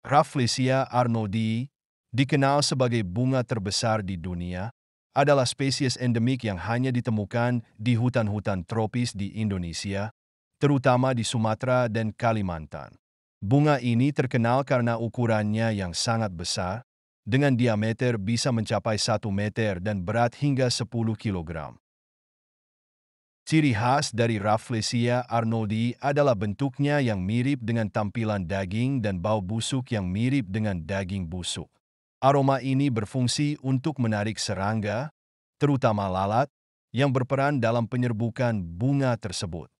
Rafflesia arnoldi, dikenal sebagai bunga terbesar di dunia, adalah spesies endemik yang hanya ditemukan di hutan-hutan tropis di Indonesia, terutama di Sumatera dan Kalimantan. Bunga ini terkenal karena ukurannya yang sangat besar, dengan diameter bisa mencapai 1 meter dan berat hingga 10 kilogram. Ciri khas dari Rafflesia arnoldi adalah bentuknya yang mirip dengan tampilan daging dan bau busuk yang mirip dengan daging busuk. Aroma ini berfungsi untuk menarik serangga, terutama lalat, yang berperan dalam penyerbukan bunga tersebut.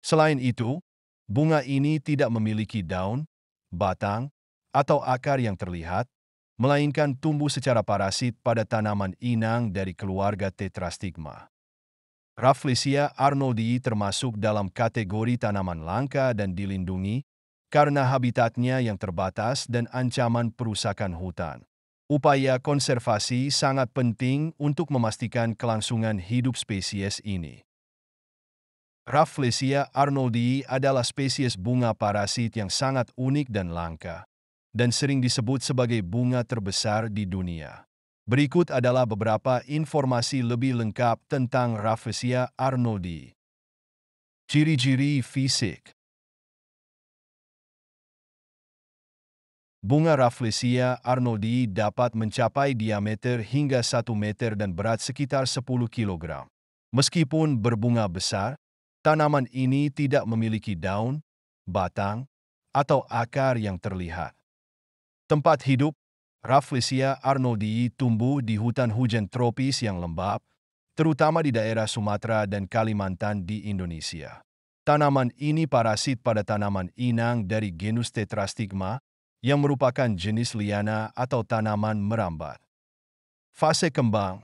Selain itu, bunga ini tidak memiliki daun, batang, atau akar yang terlihat, melainkan tumbuh secara parasit pada tanaman inang dari keluarga tetrastigma. Rafflesia arnoldii termasuk dalam kategori tanaman langka dan dilindungi karena habitatnya yang terbatas dan ancaman perusakan hutan. Upaya konservasi sangat penting untuk memastikan kelangsungan hidup spesies ini. Rafflesia arnoldii adalah spesies bunga parasit yang sangat unik dan langka, dan sering disebut sebagai bunga terbesar di dunia. Berikut adalah beberapa informasi lebih lengkap tentang Rafflesia arnoldi. Ciri-ciri fisik Bunga Rafflesia arnoldi dapat mencapai diameter hingga 1 meter dan berat sekitar 10 kg. Meskipun berbunga besar, tanaman ini tidak memiliki daun, batang, atau akar yang terlihat. Tempat hidup Rafflesia arnoldii tumbuh di hutan hujan tropis yang lembab, terutama di daerah Sumatera dan Kalimantan di Indonesia. Tanaman ini parasit pada tanaman inang dari genus Tetrastigma, yang merupakan jenis liana atau tanaman merambat. Fase kembang,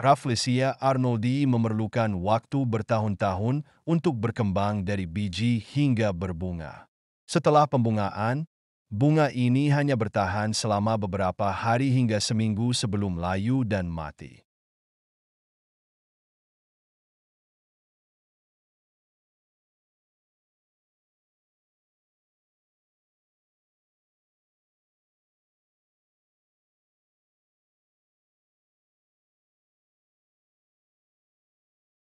Rafflesia arnoldii memerlukan waktu bertahun-tahun untuk berkembang dari biji hingga berbunga. Setelah pembungaan, bunga ini hanya bertahan selama beberapa hari hingga seminggu sebelum layu dan mati.